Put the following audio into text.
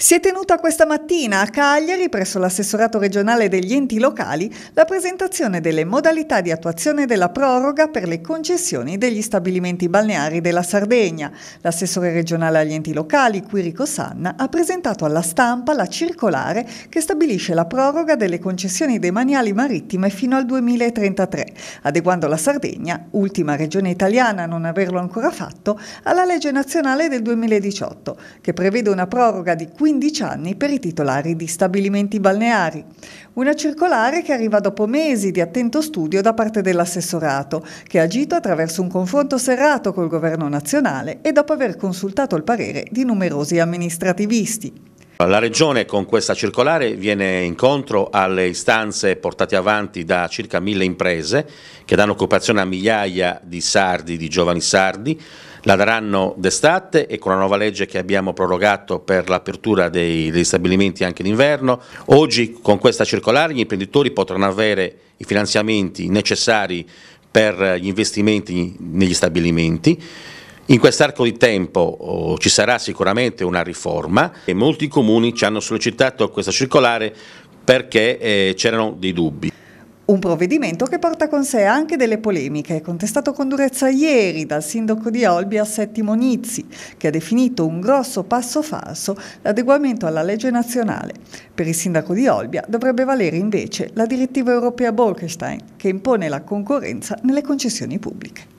Si è tenuta questa mattina a Cagliari, presso l'assessorato regionale degli enti locali, la presentazione delle modalità di attuazione della proroga per le concessioni degli stabilimenti balneari della Sardegna. L'assessore regionale agli enti locali, Quirico Sanna, ha presentato alla stampa la circolare che stabilisce la proroga delle concessioni demaniali marittime fino al 2033, adeguando la Sardegna, ultima regione italiana a non averlo ancora fatto, alla legge nazionale del 2018, che prevede una proroga di 15 15 anni per i titolari di stabilimenti balneari. Una circolare che arriva dopo mesi di attento studio da parte dell'assessorato, che ha agito attraverso un confronto serrato col governo nazionale e dopo aver consultato il parere di numerosi amministrativisti. La Regione con questa circolare viene incontro alle istanze portate avanti da circa mille imprese che danno occupazione a migliaia di sardi, di giovani sardi, la daranno d'estate e con la nuova legge che abbiamo prorogato per l'apertura degli stabilimenti anche d'inverno. Oggi con questa circolare gli imprenditori potranno avere i finanziamenti necessari per gli investimenti negli stabilimenti. In quest'arco di tempo oh, ci sarà sicuramente una riforma e molti comuni ci hanno sollecitato questa circolare perché eh, c'erano dei dubbi. Un provvedimento che porta con sé anche delle polemiche, contestato con durezza ieri dal sindaco di Olbia Settimo Nizzi, che ha definito un grosso passo falso l'adeguamento alla legge nazionale. Per il sindaco di Olbia dovrebbe valere invece la direttiva europea Bolkestein, che impone la concorrenza nelle concessioni pubbliche.